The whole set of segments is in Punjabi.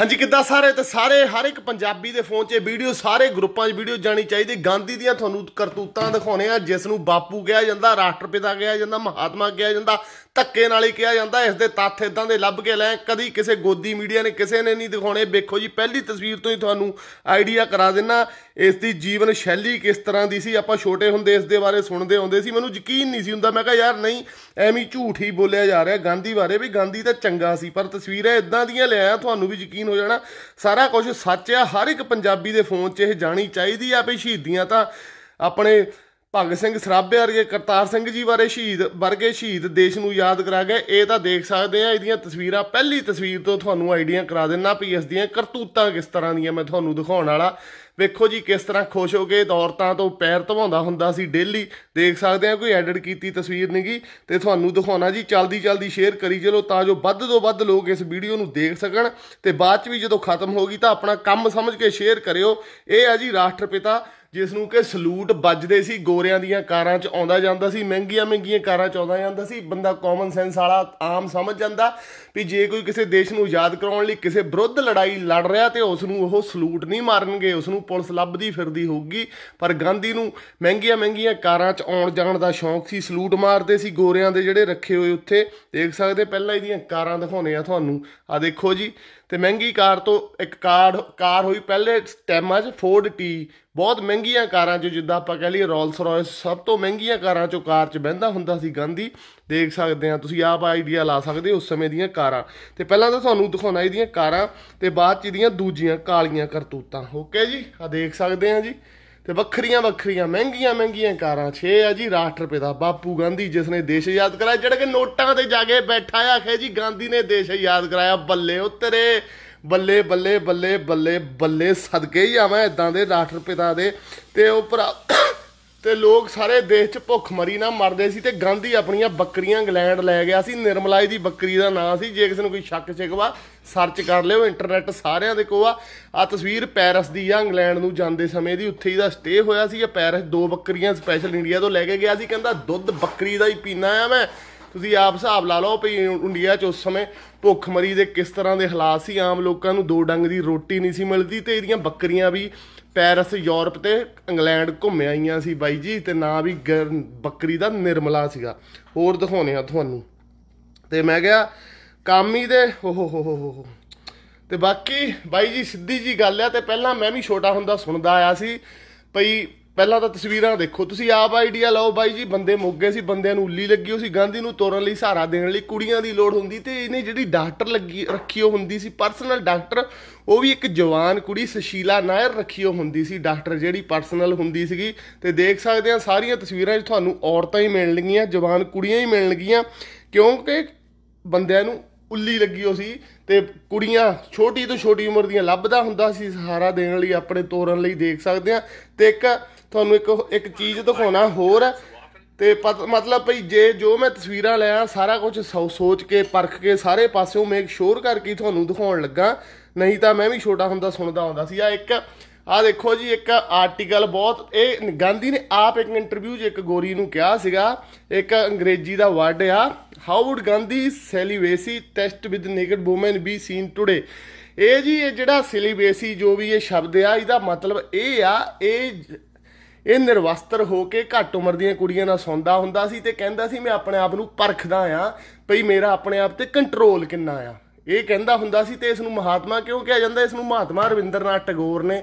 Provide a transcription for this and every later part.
ਹਾਂਜੀ ਕਿੱਦਾਂ ਸਾਰੇ ਤੇ ਸਾਰੇ ਹਰ ਇੱਕ ਪੰਜਾਬੀ ਦੇ ਫੋਨ 'ਚ ਵੀਡੀਓ ਸਾਰੇ ਗਰੁੱਪਾਂ 'ਚ ਵੀਡੀਓ ਜਾਣੀ ਚਾਹੀਦੀ ਗਾਂਧੀ ਦੀਆਂ ਤੁਹਾਨੂੰ ਕਰਤੂਤਾਂ ਦਿਖਾਉਣੇ ਆ ਜਿਸ ਨੂੰ ਬਾਪੂ ਕਿਹਾ ਜਾਂਦਾ ਰਾਸ਼ਟਰਪਿਤਾ ਕਿਹਾ ਜਾਂਦਾ ਮਹਾਤਮਾ ਕਿਹਾ ਜਾਂਦਾ ਧੱਕੇ ਨਾਲ ਹੀ ਕਿਹਾ ਜਾਂਦਾ ਇਸ ਦੇ ਤੱਥ ਇਦਾਂ ਦੇ ਲੱਭ ਕੇ ਲੈ ਕਦੀ ਕਿਸੇ ਗੋਦੀ ਮੀਡੀਆ ਨੇ ਕਿਸੇ ਨੇ ਨਹੀਂ ਦਿਖਾਉਣੇ ਵੇਖੋ ਜੀ ਪਹਿਲੀ ਤਸਵੀਰ ਤੋਂ ਹੀ ਤੁਹਾਨੂੰ ਆਈਡੀਆ ਕਰਾ ਦਿੰਨਾ ਇਸ ਦੀ ਜੀਵਨ ਸ਼ੈਲੀ ਕਿਸ ਤਰ੍ਹਾਂ ਦੀ ਸੀ ਆਪਾਂ ਛੋਟੇ ਹੁੰਦੇ ਇਸ ਦੇ ਬਾਰੇ ਸੁਣਦੇ ਹੁੰਦੇ ਸੀ ਮੈਨੂੰ ਯਕੀਨ ਨਹੀਂ ਸੀ ਹੁੰਦਾ ਮੈਂ ਕਿਹਾ ਯਾਰ ਨਹੀਂ ਐਵੇਂ ਝੂਠ ਹੀ ਬੋਲਿਆ ਜਾ ਰਿਹਾ ਗਾਂਧੀ ਬਾਰੇ ਵੀ ਗਾਂਧੀ ਤਾਂ ਚੰਗਾ ਸੀ ਪਰ ਤਸਵੀਰਾਂ ਇਦਾਂ ਦੀਆਂ ਲਿਆ ਤੁਹਾਨੂੰ ਵੀ ਯਕੀਨ ਹੋ ਜਾਣਾ ਸਾਰਾ ਕੁਝ ਸੱਚ ਆ ਹਰ ਇੱਕ ਪੰਜਾਬੀ ਦੇ ਫੋਨ 'ਚ ਇਹ ਜਾਣੀ ਚਾਹੀਦੀ ਆ ਵੀ ਸ਼ਹੀਦੀਆਂ ਤਾਂ ਆਪਣੇ ਭਗਤ ਸਿੰਘ ਸਰਾਭੇ ਵਰਗੇ ਕਰਤਾਰ ਸਿੰਘ ਜੀ ਬਾਰੇ ਸ਼ਹੀਦ ਵਰਗੇ ਸ਼ਹੀਦ ਦੇਸ਼ ਨੂੰ ਯਾਦ ਕਰਾ ਗਏ ਇਹ ਤਾਂ ਦੇਖ ਸਕਦੇ ਆ ਇਹਦੀਆਂ ਤਸਵੀਰਾਂ ਪਹਿਲੀ ਤਸਵੀਰ ਤੋਂ ਤੁਹਾਨੂੰ ਆਈਡੀਆ ਕਰਾ ਦੇਣਾ ਵੀ ਇਸ ਦੀਆਂ ਕਰਤੂਤਾਂ ਕਿਸ ਤਰ੍ਹਾਂ ਦੀਆਂ ਮੈਂ ਤੁਹਾਨੂੰ ਦਿਖਾਉਣ ਵਾਲਾ ਵੇਖੋ ਜੀ ਕਿਸ ਤਰ੍ਹਾਂ ਖੁਸ਼ ਹੋ ਕੇ ਦੌਰਤਾਂ ਤੋਂ ਪੈਰ ਧਵਾਉਂਦਾ ਹੁੰਦਾ ਸੀ ਡੇਲੀ ਦੇਖ ਸਕਦੇ ਆ ਕੋਈ ਐਡਿਟ ਕੀਤੀ ਤਸਵੀਰ ਨਹੀਂਗੀ ਤੇ ਤੁਹਾਨੂੰ ਦਿਖਾਉਣਾ ਜੀ ਚਲਦੀ ਚਲਦੀ ਸ਼ੇਅਰ ਕਰੀ ਚਲੋ ਤਾਂ ਜੋ ਵੱਧ ਤੋਂ ਵੱਧ ਲੋਕ ਇਸ ਵੀਡੀਓ ਨੂੰ ਦੇਖ ਸਕਣ ਤੇ ਬਾਅਦ ਚ ਵੀ ਜਦੋਂ ਖਤਮ ਹੋ ਗਈ ਤਾਂ ਆਪਣਾ ਕੰਮ ਸਮਝ ਕੇ ਸ਼ੇਅਰ ਕਰਿਓ ਇਹ ਆ ਜੀ ਰਾਸ਼ਟਰਪਿਤਾ ਜਿਸ ਨੂੰ ਕਿ ਸਲੂਟ ਵੱਜਦੇ ਸੀ ਗੋਰਿਆਂ ਦੀਆਂ ਕਾਰਾਂ 'ਚ ਆਉਂਦਾ ਜਾਂਦਾ ਸੀ ਮਹਿੰਗੀਆਂ ਮਹਿੰਗੀਆਂ ਕਾਰਾਂ 'ਚ ਆਉਂਦਾ ਜਾਂਦਾ ਸੀ ਬੰਦਾ ਕਾਮਨ ਸੈਂਸ ਵਾਲਾ ਆਮ ਸਮਝ ਜਾਂਦਾ ਵੀ ਜੇ ਕੋਈ ਕਿਸੇ ਦੇਸ਼ ਨੂੰ ਆਜ਼ਾਦ ਕਰਾਉਣ ਲਈ ਕਿਸੇ ਵਿਰੁੱਧ ਲੜਾਈ ਲੜ ਰਿਹਾ ਤੇ ਉਸ ਨੂੰ ਉਹ ਸਲੂਟ ਨਹੀਂ ਮਾਰਨਗੇ ਉਸ ਨੂੰ ਪੁਲਿਸ ਲੱਭਦੀ ਫਿਰਦੀ ਹੋਊਗੀ ਪਰ ਗਾਂਧੀ ਨੂੰ ਮਹਿੰਗੀਆਂ ਮਹਿੰਗੀਆਂ ਕਾਰਾਂ 'ਚ ਆਉਣ ਜਾਣ ਦਾ ਸ਼ੌਂਕ ਸੀ ਸਲੂਟ ਮਾਰਦੇ ਸੀ ਗੋਰਿਆਂ ਦੇ ਜਿਹੜੇ ਰੱਖੇ ਹੋਏ ਉੱਥੇ ਦੇਖ ਸਕਦੇ ਪਹਿਲਾਂ ਇਹਦੀਆਂ ਕਾਰਾਂ ਦਿਖਾਉਨੇ ਆ ਤੁਹਾਨੂੰ ਆ ਦੇਖੋ ਜੀ ਤੇ ਮਹਿੰਗੀ ਕਾਰ ਤੋਂ ਇੱਕ ਕਾਰ ਕਾਰ ਹੋਈ ਪਹਿਲੇ ਟਾਈਮਾਂ 'ਚ ਫੋਰਡ ਟੀ ਬਹੁਤ ਮਹਿੰਗੀਆਂ ਕਾਰਾਂ 'ਚ ਜਿੱਦਾਂ ਆਪਾਂ ਕਹ ਲਈਏ ਰੋਲਸ ਰੋਇਸ ਸਭ ਤੋਂ ਮਹਿੰਗੀਆਂ ਕਾਰਾਂ 'ਚੋਂ ਕਾਰ 'ਚ ਬਹਿੰਦਾ ਹੁੰਦਾ ਸੀ ਗਾਂਧੀ ਦੇਖ ਸਕਦੇ ਆ ਤੁਸੀਂ ਆਪ ਆਈਡੀਆ ਲਾ ਸਕਦੇ ਹੋ ਉਸ ਸਮੇਂ ਦੀਆਂ ਕਾਰਾਂ ਤੇ ਪਹਿਲਾਂ ਤਾਂ ਤੁਹਾਨੂੰ ਦਿਖਾਉਣਾ ਇਹਦੀਆਂ ਕਾਰਾਂ ਤੇ ਬਾਅਦ 'ਚ ਇਹਦੀਆਂ ਦੂਜੀਆਂ ਕਾਲੀਆਂ ਕਰਤੂਤਾਂ ਓਕੇ ਜੀ ਆ ਦੇਖ ਸਕਦੇ ਆ ਜੀ ਤੇ ਵੱਖਰੀਆਂ ਵੱਖਰੀਆਂ ਮਹਿੰਗੀਆਂ ਮਹਿੰਗੀਆਂ ਕਾਰਾਂ 6 ਆ ਜੀ ਰਾਸ਼ਟਰਪਿਤਾ ਦਾ ਬਾਪੂ ਗਾਂਧੀ ਜਿਸ ਨੇ ਦੇਸ਼ ਯਾਦ ਕਰਾਇਆ ਜਿਹੜਾ ਕਿ ਨੋਟਾਂ ਤੇ ਜਾ ਕੇ ਬੈਠਾ ਆਖੇ ਜੀ ਗਾਂਧੀ ਨੇ ਦੇਸ਼ ਯਾਦ ਕਰਾਇਆ ਬੱਲੇ ਉਤਰੇ ਬੱਲੇ ਬੱਲੇ ਬੱਲੇ ਬੱਲੇ ਬੱਲੇ ਸਦਕੇ ਹੀ ਆਵਾਂ ਇਦਾਂ ਦੇ ਰਾਸ਼ਟਰਪਿਤਾ ਦੇ ਤੇ ਉਹ ਭਰਾ ਤੇ ਲੋਕ ਸਾਰੇ ਦੇਸ਼ 'ਚ ਭੁੱਖਮਰੀ ਨਾਲ ਮਰਦੇ ਸੀ ਤੇ ਗਾਂਧੀ ਆਪਣੀਆਂ ਬੱਕਰੀਆਂ ਇੰਗਲੈਂਡ ਲੈ ਗਿਆ ਸੀ ਨਿਰਮਲਾਈ ਦੀ ਬੱਕਰੀ ਦਾ ਨਾਂ ਸੀ ਜੇ ਕਿਸੇ ਨੂੰ ਕੋਈ ਸ਼ੱਕ ਸ਼ਿਕਵਾ ਸਰਚ ਕਰ ਲਿਓ ਇੰਟਰਨੈਟ ਸਾਰਿਆਂ ਦੇ ਕੋ ਆ ਆ ਤਸਵੀਰ ਪੈਰਿਸ ਦੀ ਆ ਇੰਗਲੈਂਡ ਨੂੰ ਜਾਂਦੇ ਸਮੇਂ ਦੀ ਉੱਥੇ ਹੀ ਦਾ ਸਟੇ ਹੋਇਆ ਸੀ ਇਹ ਪੈਰਿਸ ਦੋ ਬੱਕਰੀਆਂ ਸਪੈਸ਼ਲ ਇੰਡੀਆ ਤੋਂ ਲੈ ਕੇ ਗਿਆ ਸੀ ਕਹਿੰਦਾ ਦੁੱਧ ਬੱਕਰੀ ਦਾ ਹੀ ਪੀਣਾ ਆ ਮੈਂ ਤੁਸੀਂ ਆਪ ਹਿਸਾਬ ਲਾ ਲਓ ਵੀ ਇੰਡੀਆ 'ਚ ਉਸ ਸਮੇਂ ਭੁੱਖਮਰੀ ਦੇ ਕਿਸ ਤਰ੍ਹਾਂ ਦੇ ਹਾਲਾਤ ਸੀ ਆਮ ਲੋਕਾਂ ਨੂੰ ਦੋ ਡੰਗ ਦੀ ਰੋਟੀ ਨਹੀਂ ਸੀ ਮਿਲਦੀ ਤੇ ਇਹਦੀਆਂ ਬੱਕਰੀਆਂ ਵੀ ਪੈਰਸ ਯੂਰਪ ਤੇ ਇੰਗਲੈਂਡ ਘੁੰਮ ਆਈਆਂ ਸੀ ਬਾਈ ਜੀ ਤੇ ਨਾਂ ਵੀ ਬੱਕਰੀ ਦਾ ਨਿਰਮਲਾ ਸੀਗਾ ਹੋਰ ਦਿਖਾਉਨੇ ਆ ਤੁਹਾਨੂੰ ਤੇ ਮੈਂ ਕਿਹਾ ਕਾਮੀ ਦੇ ਓਹੋ ਹੋ ਹੋ ਹੋ ਤੇ ਬਾਕੀ ਬਾਈ ਜੀ ਸਿੱਧੀ ਜੀ ਗੱਲ ਆ ਤੇ ਪਹਿਲਾਂ ਮੈਂ ਵੀ ਛੋਟਾ ਹੁੰਦਾ ਸੁਣਦਾ ਆਇਆ ਸੀ ਭਈ ਪਹਿਲਾਂ ਤਾਂ ਤਸਵੀਰਾਂ ਦੇਖੋ ਤੁਸੀਂ ਆਪ ਆਈਡੀਆ ਲਾਓ ਬਾਈ ਜੀ ਬੰਦੇ ਮੁੱਗੇ ਸੀ ਬੰਦਿਆਂ ਨੂੰ ਉੱਲੀ ਲੱਗੀ ਹੋਈ ਸੀ ਗਾਂਧੀ ਨੂੰ ਤੋੜਨ ਲਈ ਸਹਾਰਾ ਦੇਣ ਲਈ ਕੁੜੀਆਂ ਦੀ ਲੋੜ ਹੁੰਦੀ ਤੇ ਇਹਨੇ ਜਿਹੜੀ ਡਾਕਟਰ ਲੱਗੀ ਰੱਖੀ ਹੋ ਹੁੰਦੀ ਸੀ ਪਰਸਨਲ ਡਾਕਟਰ ਉਹ ਵੀ ਇੱਕ ਜਵਾਨ ਕੁੜੀ ਸਸ਼ੀਲਾ ਨਾਇਰ ਰੱਖੀ ਹੋ ਹੁੰਦੀ ਸੀ ਡਾਕਟਰ ਜਿਹੜੀ ਪਰਸਨਲ ਹੁੰਦੀ ਸੀਗੀ ਤੇ ਦੇਖ ਸਕਦੇ ਆ ਸਾਰੀਆਂ ਤਸਵੀਰਾਂ 'ਚ ਤੁਹਾਨੂੰ ਔਰਤਾਂ ਹੀ ਮਿਲਣਗੀਆਂ ਜਵਾਨ ਕੁੜੀਆਂ ਹੀ ਮਿਲਣਗੀਆਂ ਕਿਉਂਕਿ ਬੰਦਿਆਂ ਨੂੰ ਉੱਲੀ ਲੱਗੀ ਹੋ ਸੀ ਤੇ ਕੁੜੀਆਂ ਛੋਟੀ ਤੋਂ ਛੋਟੀ ਉਮਰ ਦੀਆਂ ਲੱਭਦਾ ਹੁੰਦਾ ਸੀ ਸਹਾਰਾ ਦੇਣ ਲਈ ਆਪਣੇ ਤੋਰਨ ਲਈ ਦੇਖ ਸਕਦੇ ਆ ਤੇ ਇੱਕ ਤੁਹਾਨੂੰ ਇੱਕ ਇੱਕ ਚੀਜ਼ ਦਿਖਾਉਣਾ ਹੋਰ ਹੈ ਤੇ ਮਤਲਬ ਭਈ ਜੇ ਜੋ ਮੈਂ ਤਸਵੀਰਾਂ ਲਿਆ ਸਾਰਾ ਕੁਝ ਸੋਚ ਕੇ ਪਰਖ ਕੇ ਸਾਰੇ ਪਾਸਿਓਂ ਮੇਕ ਸ਼ੋਰ ਕਰਕੇ ਤੁਹਾਨੂੰ ਦਿਖਾਉਣ ਲੱਗਾ ਨਹੀਂ ਤਾਂ ਮੈਂ ਵੀ ਛੋਟਾ ਹੁੰਦਾ ਸੁਣਦਾ ਆਉਂਦਾ ਸੀ ਆ ਇੱਕ ਆ ਦੇਖੋ ਜੀ ਇੱਕ ਆਰਟੀਕਲ ਬਹੁਤ ਇਹ ਗਾਂਧੀ ਨੇ ਆਪ ਇੱਕ ਇੰਟਰਵਿਊ 'ਚ ਇੱਕ ਗੋਰੀ ਨੂੰ ਕਿਹਾ ਸੀਗਾ ਇੱਕ ਅੰਗਰੇਜ਼ੀ ਦਾ ਵਰਡ ਆ how would Gandhi celibacy test with naked woman be seen today ਇਹ ਜੀ ਇਹ ਜਿਹੜਾ ਸਿਲੀਬੇਸੀ ਜੋ ਵੀ ਇਹ ਸ਼ਬਦ ਆ ਇਹਦਾ ਮਤਲਬ ਇਹ ਆ ਇਹ ਇਹ ਨਿਰਵਸਤਰ ਹੋ ਕੇ ਘੱਟ ਉਮਰ ਦੀਆਂ ਕੁੜੀਆਂ ਨਾਲ ਸੌਂਦਾ ਹੁੰਦਾ ਸੀ ਤੇ ਕਹਿੰਦਾ ਸੀ ਮੈਂ ਆਪਣੇ ਆਪ ਨੂੰ ਪਰਖਦਾ ਆ ਭਈ ਮੇਰਾ ਆਪਣੇ ਆਪ ਤੇ ਕੰਟਰੋਲ ਕਿੰਨਾ ਆ ਇਹ ਕਹਿੰਦਾ ਹੁੰਦਾ ਸੀ ਤੇ ਇਸ ਨੂੰ ਮਹਾਤਮਾ ਕਿਉਂ ਕਿਹਾ ਜਾਂਦਾ ਇਸ ਨੂੰ ਮਹਾਤਮਾ ਰਵਿੰਦਰਨਾਥ ਟੈਗੋਰ ਨੇ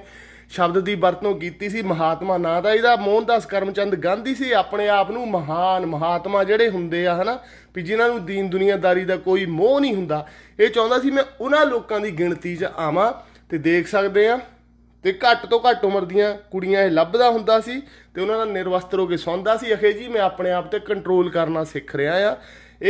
ਸ਼ਬਦ ਦੀ ਵਰਤੋਂ ਕੀਤੀ ਸੀ ਮਹਾਤਮਾ ਨਾਂ ਦਾ ਇਹਦਾ ਮੋਹਨਦਾਸ ਕਰਮਚੰਦ ਗਾਂਧੀ ਸੀ ਆਪਣੇ ਆਪ ਨੂੰ ਮਹਾਨ ਮਹਾਤਮਾ ਜਿਹੜੇ ਹੁੰਦੇ ਆ ਹਨਾ ਵੀ ਜਿਨ੍ਹਾਂ ਨੂੰ ਦੀਨ ਦੁਨੀਆਦਾਰੀ ਦਾ ਕੋਈ ਮੋਹ ਨਹੀਂ ਹੁੰਦਾ ਇਹ ਚਾਹੁੰਦਾ ਸੀ ਮੈਂ ਉਹਨਾਂ ਲੋਕਾਂ ਦੀ ਗਿਣਤੀ 'ਚ ਆਵਾਂ ਤੇ ਦੇਖ ਸਕਦੇ ਆ ਤੇ ਘੱਟ ਤੋਂ ਘੱਟ ਉਮਰ ਦੀਆਂ ਕੁੜੀਆਂ ਇਹ ਲੱਭਦਾ ਹੁੰਦਾ ਸੀ ਤੇ ਉਹਨਾਂ ਦਾ ਨਿਰਵਸਤਰ ਹੋ ਕੇ ਸੌਂਦਾ ਸੀ ਅਖੇ ਜੀ ਮੈਂ ਆਪਣੇ ਆਪ ਤੇ ਕੰਟਰੋਲ ਕਰਨਾ ਸਿੱਖ ਰਿਹਾ ਆ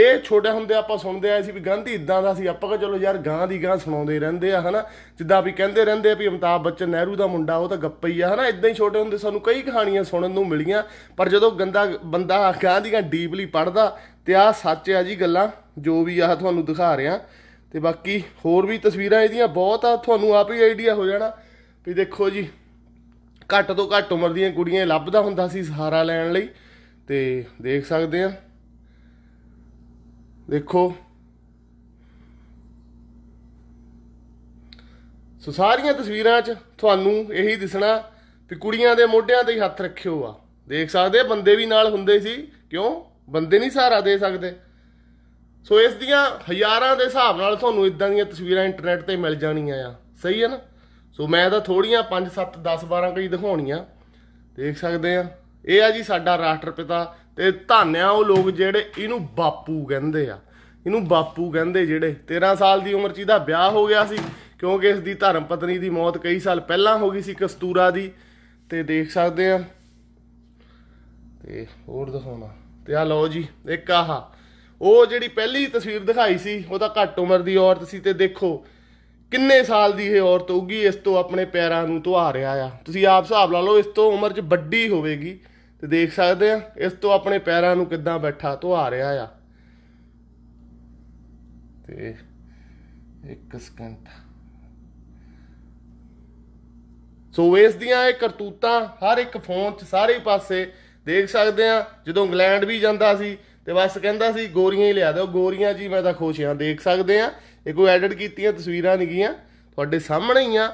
ਇਹ ਛੋਟੇ ਹੁੰਦੇ ਆਪਾਂ ਸੁਣਦੇ ਆਏ ਸੀ ਵੀ ਗਾਂਧੀ ਇਦਾਂ ਦਾ ਸੀ ਆਪਾਂ ਕਹ ਚਲੋ ਯਾਰ ਗਾਂ ਦੀ ਗਾਂ ਸੁਣਾਉਂਦੇ ਰਹਿੰਦੇ ਆ ਹਨਾ ਜਿੱਦਾਂ ਵੀ ਕਹਿੰਦੇ ਰਹਿੰਦੇ ਆ ਵੀ ਅਮਤਾਬ ਬੱਚਨ ਨਹਿਰੂ ਦਾ ਮੁੰਡਾ ਉਹ ਤਾਂ ਗੱਪਾ ਹੀ ਆ ਹਨਾ ਇਦਾਂ ਹੀ ਛੋਟੇ ਹੁੰਦੇ ਸਾਨੂੰ ਕਈ ਕਹਾਣੀਆਂ ਸੁਣਨ ਨੂੰ ਮਿਲੀਆਂ ਪਰ ਜਦੋਂ ਗੰਦਾ ਬੰਦਾ ਗਾਂ ਦੀ ਗਾਂ ਡੀਪਲੀ ਪੜਦਾ ਤੇ ਆ ਸੱਚ ਆ ਜੀ ਗੱਲਾਂ ਜੋ ਵੀ ਆ ਤੁਹਾਨੂੰ ਦਿਖਾ ਰਿਹਾ ਤੇ ਬਾਕੀ ਹੋਰ ਵੀ ਤਸਵੀਰਾਂ ਇਹਦੀਆਂ ਬਹੁਤ ਆ ਤੁਹਾਨੂੰ ਆਪ ਹੀ ਆਈਡੀਆ ਹੋ ਜਾਣਾ ਵੀ ਦੇਖੋ ਜੀ ਘੱਟ ਤੋਂ ਘੱਟ ਉਮਰ ਦੀਆਂ ਕੁੜੀਆਂ ਲੱਭਦਾ ਹੁੰਦਾ ਸੀ ਸਹਾਰਾ ਲੈਣ ਲਈ ਤੇ ਦੇਖ ਸਕਦੇ ਆ ਦੇਖੋ ਸੋ ਸਾਰੀਆਂ ਤਸਵੀਰਾਂ 'ਚ ਤੁਹਾਨੂੰ ਇਹੀ ਦਿਸਣਾ ਵੀ ਕੁੜੀਆਂ ਦੇ ਮੋਢਿਆਂ ਤੇ ਹੱਥ ਰੱਖਿਓ ਆ ਦੇਖ ਸਕਦੇ ਬੰਦੇ ਵੀ ਨਾਲ ਹੁੰਦੇ ਸੀ ਕਿਉਂ ਬੰਦੇ ਨਹੀਂ ਸਹਾਰਾ ਦੇ ਸਕਦੇ ਸੋ ਇਸ ਦੀਆਂ ਹਜ਼ਾਰਾਂ ਦੇ ਹਿਸਾਬ ਨਾਲ ਤੁਹਾਨੂੰ ਇਦਾਂ ਦੀਆਂ ਤਸਵੀਰਾਂ ਇੰਟਰਨੈਟ ਤੇ ਮਿਲ ਜਾਣੀਆਂ ਆ ਸਹੀ ਹੈ ਨਾ ਸੋ ਮੈਂ ਤਾਂ ਥੋੜੀਆਂ 5 7 10 12 ਕਈ ਦਿਖਾਉਣੀਆਂ ਦੇਖ ਸਕਦੇ ਆ ਇਹ ਆ ਜੀ ਸਾਡਾ ਰਾਸ਼ਟਰਪਿਤਾ ਤੇ ਧੰਨਿਆ ਉਹ ਲੋਕ ਜਿਹੜੇ ਇਹਨੂੰ ਬਾਪੂ ਕਹਿੰਦੇ ਆ ਇਹਨੂੰ ਬਾਪੂ ਕਹਿੰਦੇ ਜਿਹੜੇ 13 ਸਾਲ ਦੀ ਉਮਰ 'ਚ ਇਹਦਾ ਵਿਆਹ ਹੋ ਗਿਆ ਸੀ ਕਿਉਂਕਿ ਇਸ ਦੀ ਧਰਮ ਪਤਨੀ ਦੀ ਮੌਤ ਕਈ ਸਾਲ ਪਹਿਲਾਂ ਹੋ ਗਈ ਸੀ ਕਸਤੂਰਾ ਦੀ ਤੇ ਦੇਖ ਸਕਦੇ ਆ ਤੇ ਹੋਰ ਦਿਖਾਉਣਾ ਤੇ ਆ ਲਓ ਜੀ ਇੱਕ ਆਹ ਉਹ ਜਿਹੜੀ ਪਹਿਲੀ ਤਸਵੀਰ ਦਿਖਾਈ ਸੀ ਉਹ ਤਾਂ ਘੱਟ ਉਮਰ ਦੀ ਔਰਤ ਸੀ ਤੇ ਦੇਖੋ ਕਿੰਨੇ ਸਾਲ ਦੀ ਇਹ ਔਰਤ ਹੋਊਗੀ ਇਸ ਤੋਂ ਆਪਣੇ ਪੈਰਾਂ ਨੂੰ ਧਵਾ ਰਿਹਾ ਆ ਤੁਸੀਂ ਆਪ ਹਿਸਾਬ ਲਾ ਲਓ ਇਸ ਤੋਂ ਉਮਰ 'ਚ ਵੱਡੀ ਹੋਵੇਗੀ ਤੇ ਦੇਖ ਸਕਦੇ ਆ ਇਸ ਤੋਂ ਆਪਣੇ ਪੈਰਾਂ ਨੂੰ ਕਿੱਦਾਂ ਬੈਠਾ ਧਵਾ ਰਿਹਾ ਆ ਤੇ ਇੱਕ ਸਕਿੰਟ ਸੋ ਵੇਸ ਦੀਆਂ ਇਹ ਕਰਤੂਤਾਂ ਹਰ ਇੱਕ ਫੋਨ 'ਚ ਸਾਰੇ ਪਾਸੇ ਦੇਖ ਸਕਦੇ ਆ ਜਦੋਂ ਇੰਗਲੈਂਡ ਵੀ ਜਾਂਦਾ ਸੀ ਤੇ ਬਸ ਕਹਿੰਦਾ ਸੀ ਗੋਰੀਆਂ ਹੀ ਲਿਆ ਦਿਓ ਗੋਰੀਆਂ ਜੀ ਮੈਂ ਤਾਂ ਖੁਸ਼ ਹਾਂ ਦੇਖ ਸਕਦੇ ਆ ਇਹ ਕੋਈ ਐਡਿਟ ਕੀਤੀਆਂ ਤਸਵੀਰਾਂ ਨਹੀਂ ਗਈਆਂ ਤੁਹਾਡੇ ਸਾਹਮਣੇ ਹੀ ਆ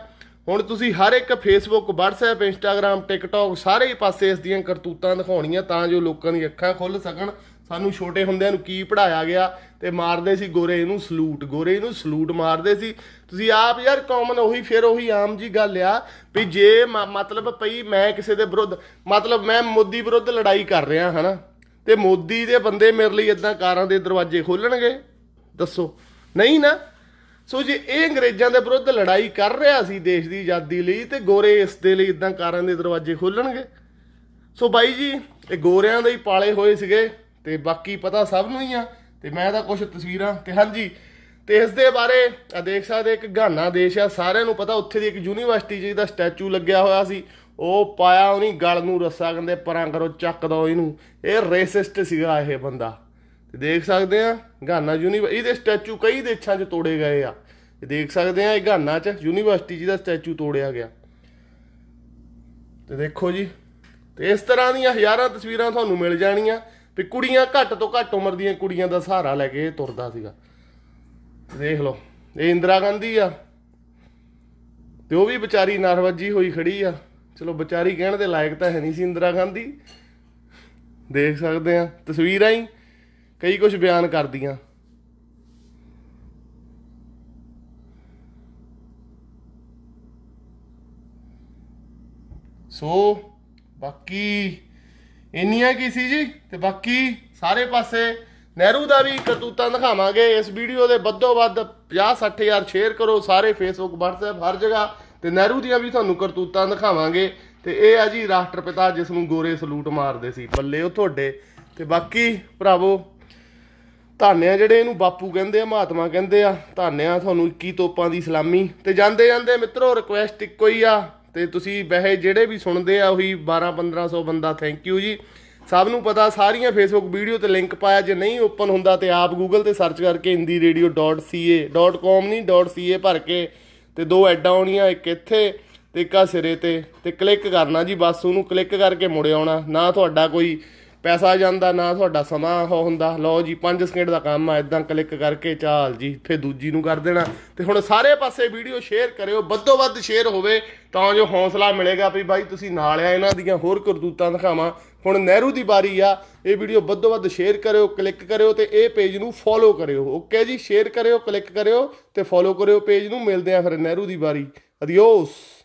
ਹੁਣ ਤੁਸੀਂ ਹਰ ਇੱਕ ਫੇਸਬੁੱਕ ਵਟਸਐਪ ਇੰਸਟਾਗ੍ਰam ਟਿਕਟੌਕ ਸਾਰੇ ਹੀ ਪਾਸੇ ਇਸ ਦੀਆਂ ਕਰਤੂਤਾਂ ਦਿਖਾਉਣੀਆਂ ਤਾਂ ਜੋ ਲੋਕਾਂ ਦੀ ਅੱਖਾਂ ਖੁੱਲ ਸਕਣ ਸਾਨੂੰ ਛੋਟੇ ਹੁੰਦਿਆਂ ਨੂੰ ਕੀ ਪੜਾਇਆ ਗਿਆ ਤੇ ਮਾਰਦੇ ਸੀ ਗੋਰੇ ਇਹਨੂੰ ਸਲੂਟ ਗੋਰੇ ਇਹਨੂੰ ਸਲੂਟ ਮਾਰਦੇ ਸੀ ਤੁਸੀਂ ਆਪ ਯਾਰ ਕਾਮਨ ਉਹੀ ਫਿਰ ਉਹੀ ਆਮ ਜੀ ਗੱਲ ਆ ਵੀ ਜੇ ਮਤਲਬ ਪਈ ਮੈਂ ਕਿਸੇ ਦੇ ਵਿਰੁੱਧ ਮਤਲਬ ਮੈਂ ਮੋਦੀ ਵਿਰੁੱਧ ਲੜਾਈ ਕਰ ਰਿਹਾ ਹਨਾ ਤੇ ਮੋਦੀ ਦੇ ਬੰਦੇ ਮੇਰੇ ਲਈ ਇਦਾਂ ਕਾਰਾਂ ਦੇ ਦਰਵਾਜ਼ੇ ਖੋਲਣਗੇ ਦੱਸੋ ਨਹੀਂ ਨਾ ਸੋ ਜੇ ਇਹ ਅੰਗਰੇਜ਼ਾਂ ਦੇ ਵਿਰੁੱਧ ਲੜਾਈ ਕਰ ਰਿਹਾ ਸੀ ਦੇਸ਼ ਦੀ ਆਜ਼ਾਦੀ ਲਈ ਤੇ ਗੋਰੇ ਇਸ ਦੇ ਲਈ ਇਦਾਂ ਕਾਰਾਂ ਦੇ ਦਰਵਾਜ਼ੇ ਖੋਲਣਗੇ ਸੋ ਬਾਈ ਜੀ ਇਹ ਗੋਰਿਆਂ ਦੇ ਹੀ ਪਾਲੇ ਹੋਏ ਸੀਗੇ ਤੇ ਬਾਕੀ ਪਤਾ ਸਭ ਨੂੰ ਹੀ ਆ ਤੇ ਮੈਂ ਤਾਂ ਕੁਝ ਤਸਵੀਰਾਂ ਤੇ ਹਾਂਜੀ ਤੇ ਇਸ ਦੇ ਬਾਰੇ ਆ ਦੇਖ ਸਕਦੇ ਇੱਕ ਗਾਨਾ ਦੇਸ਼ ਆ ਸਾਰਿਆਂ ਨੂੰ ਪਤਾ ਉੱਥੇ ਦੀ ਇੱਕ ਯੂਨੀਵਰਸਿਟੀ ਜੀ ਦਾ ਸਟੈਚੂ ਲੱਗਿਆ ਹੋਇਆ ਸੀ ਉਹ ਪਾਇਆ ਉਹਨੀ ਗਲ ਨੂੰ ਰੱਸਾ ਕਹਿੰਦੇ ਪਰਾਂ ਕਰੋ ਚੱਕ ਦੋ ਇਹਨੂੰ ਇਹ ਰੇਸਿਸਟ ਸੀਗਾ ਇਹ ਬੰਦਾ ਤੇ ਦੇਖ ਸਕਦੇ ਆ ਗਾਨਾ ਯੂਨੀਵਰਸਿਟੀ ਇਹਦੇ ਸਟੈਚੂ ਕਈ ਦੇਸ਼ਾਂ 'ਚ ਤੋੜੇ ਗਏ ਆ ਤੇ ਦੇਖ ਸਕਦੇ ਆ ਇਹ ਗਾਨਾ 'ਚ ਯੂਨੀਵਰਸਿਟੀ ਜੀ ਦਾ ਸਟੈਚੂ ਤੋੜਿਆ ਗਿਆ ਤੇ ਦੇਖੋ ਜੀ ਤੇ ਇਸ ਤਰ੍ਹਾਂ ਦੀਆਂ ਹਜ਼ਾਰਾਂ ਤਸਵੀਰਾਂ ਤੁਹਾਨੂੰ ਮਿਲ ਜਾਣੀਆਂ ਵੀ ਕੁੜੀਆਂ ਘੱਟ ਤੋਂ ਘੱਟ ਉਮਰ ਦੀਆਂ ਕੁੜੀਆਂ ਦਾ ਸਹਾਰਾ ਲੈ ਕੇ ਤੁਰਦਾ ਸੀਗਾ ਦੇਖ ਲਓ ਇਹ ਇੰਦਰਾ ਗਾਂਧੀ ਆ ਤੇ ਉਹ ਵੀ ਵਿਚਾਰੀ ਨਰਵਜੀ ਹੋਈ ਖੜੀ ਆ ਚਲੋ ਵਿਚਾਰੀ ਕਹਿਣ ਦੇ ਲਾਇਕ ਤਾਂ ਹੈ ਨਹੀਂ ਸੀ ਇੰਦਰਾ ਗਾਂਧੀ ਦੇਖ ਸਕਦੇ ਆ ਤਸਵੀਰਾਂ ਹੀ ਕਈ ਕੁਝ ਬਿਆਨ ਕਰਦੀਆਂ ਸੋ ਬਾਕੀ ਇੰਨੀਆਂ ਕੀ ਸੀ ਜੀ ਤੇ ਬਾਕੀ ਸਾਰੇ ਪਾਸੇ ਨਹਿਰੂ ਦਾ ਵੀ ਕਰਤੂਤਾਂ ਦਿਖਾਵਾਂਗੇ ਇਸ ਵੀਡੀਓ ਦੇ ਵੱਧੋ ਵੱਧ 50 60000 ਸ਼ੇਅਰ ਕਰੋ ਸਾਰੇ ਫੇਸਬੁੱਕ ਵਟਸਐਪ ਹਰ ਜਗ੍ਹਾ ਤੇ ਨਹਿਰੂ ਦੀਆਂ ਵੀ ਤੁਹਾਨੂੰ ਕਰਤੂਤਾਂ ਦਿਖਾਵਾਂਗੇ ਤੇ ਇਹ ਆ ਜੀ ਰਾਸ਼ਟਰਪਿਤਾ ਜਿਸ ਨੂੰ ਗੋਰੇ ਸਲੂਟ ਮਾਰਦੇ ਸੀ ਬੱਲੇ ਉਹ ਤੁਹਾਡੇ ਤੇ ਬਾਕੀ ਭਰਾਵੋ ਧਾਨਿਆਂ ਜਿਹੜੇ ਇਹਨੂੰ ਬਾਪੂ ਕਹਿੰਦੇ ਆ ਮਹਾਤਮਾ ਕਹਿੰਦੇ ਆ ਧਾਨਿਆਂ ਤੁਹਾਨੂੰ 21 ਤੋਪਾਂ ਦੀ ਸਲਾਮੀ ਤੇ ਜਾਂਦੇ ਜਾਂਦੇ ਮਿੱਤਰੋ ਰਿਕੁਐਸਟ ਇੱਕੋ ਹੀ ਆ ਤੇ ਤੁਸੀਂ ਵੈਸੇ ਜਿਹੜੇ ਵੀ ਸੁਣਦੇ ਆ ਉਹੀ 12 1500 ਬੰਦਾ ਥੈਂਕ ਯੂ ਜੀ ਸਭ ਨੂੰ ਪਤਾ ਸਾਰੀਆਂ ਫੇਸਬੁੱਕ ਵੀਡੀਓ ਤੇ ਲਿੰਕ ਪਾਇਆ ਜੇ ਨਹੀਂ ਓਪਨ ਹੁੰਦਾ ਤੇ ਆਪ ਗੂਗਲ ਤੇ ਸਰਚ ਕਰਕੇ hindirradio.ca.com ਨਹੀਂ .ca ਭਰ ਕੇ ਤੇ ਦੋ ਐਡਾਂ ਆਉਣੀਆਂ ਇੱਕ ਇੱਥੇ ਤੇ ਇੱਕ ਆ ਸਿਰੇ ਤੇ ਤੇ ਕਲਿੱਕ ਕਰਨਾ ਜੀ ਬਸ ਉਹਨੂੰ ਕਲਿੱਕ ਕਰਕੇ ਮੁੜ ਆਉਣਾ ਨਾ ਤੁਹਾਡਾ ਕੋਈ ਪੈਸਾ ਜਾਂਦਾ ਨਾ ਤੁਹਾਡਾ ਸਮਾਂ ਉਹ ਹੁੰਦਾ ਲਓ ਜੀ 5 ਸਕਿੰਟ ਦਾ ਕੰਮ ਆ ਇਦਾਂ ਕਲਿੱਕ ਕਰਕੇ ਚਾਲ ਜੀ ਫੇ ਦੂਜੀ ਨੂੰ ਕਰ ਦੇਣਾ ਤੇ ਹੁਣ ਸਾਰੇ ਪਾਸੇ ਵੀਡੀਓ ਸ਼ੇਅਰ ਕਰਿਓ ਵੱਧੋ ਵੱਧ ਸ਼ੇਅਰ ਹੋਵੇ ਤਾਂ ਜੋ ਹੌਸਲਾ ਮਿਲੇਗਾ ਵੀ ਬਾਈ ਤੁਸੀਂ ਨਾਲ ਆ ਇਹਨਾਂ ਦੀਆਂ ਹੋਰ ਕਰਤੂਤਾਂ ਦਿਖਾਵਾਂ ਹੁਣ ਨਹਿਰੂ ਦੀ ਵਾਰੀ ਆ ਇਹ ਵੀਡੀਓ ਵੱਧੋ ਵੱਧ ਸ਼ੇਅਰ ਕਰਿਓ ਕਲਿੱਕ ਕਰਿਓ ਤੇ ਇਹ ਪੇਜ ਨੂੰ ਫੋਲੋ ਕਰਿਓ ਓਕੇ ਜੀ ਸ਼ੇਅਰ ਕਰਿਓ ਕਲਿੱਕ ਕਰਿਓ ਤੇ ਫੋਲੋ ਕਰਿਓ ਪੇਜ ਨੂੰ ਮਿਲਦੇ ਆ ਫਿਰ ਨਹਿਰੂ ਦੀ ਵਾਰੀ ਅਦਿਓਸ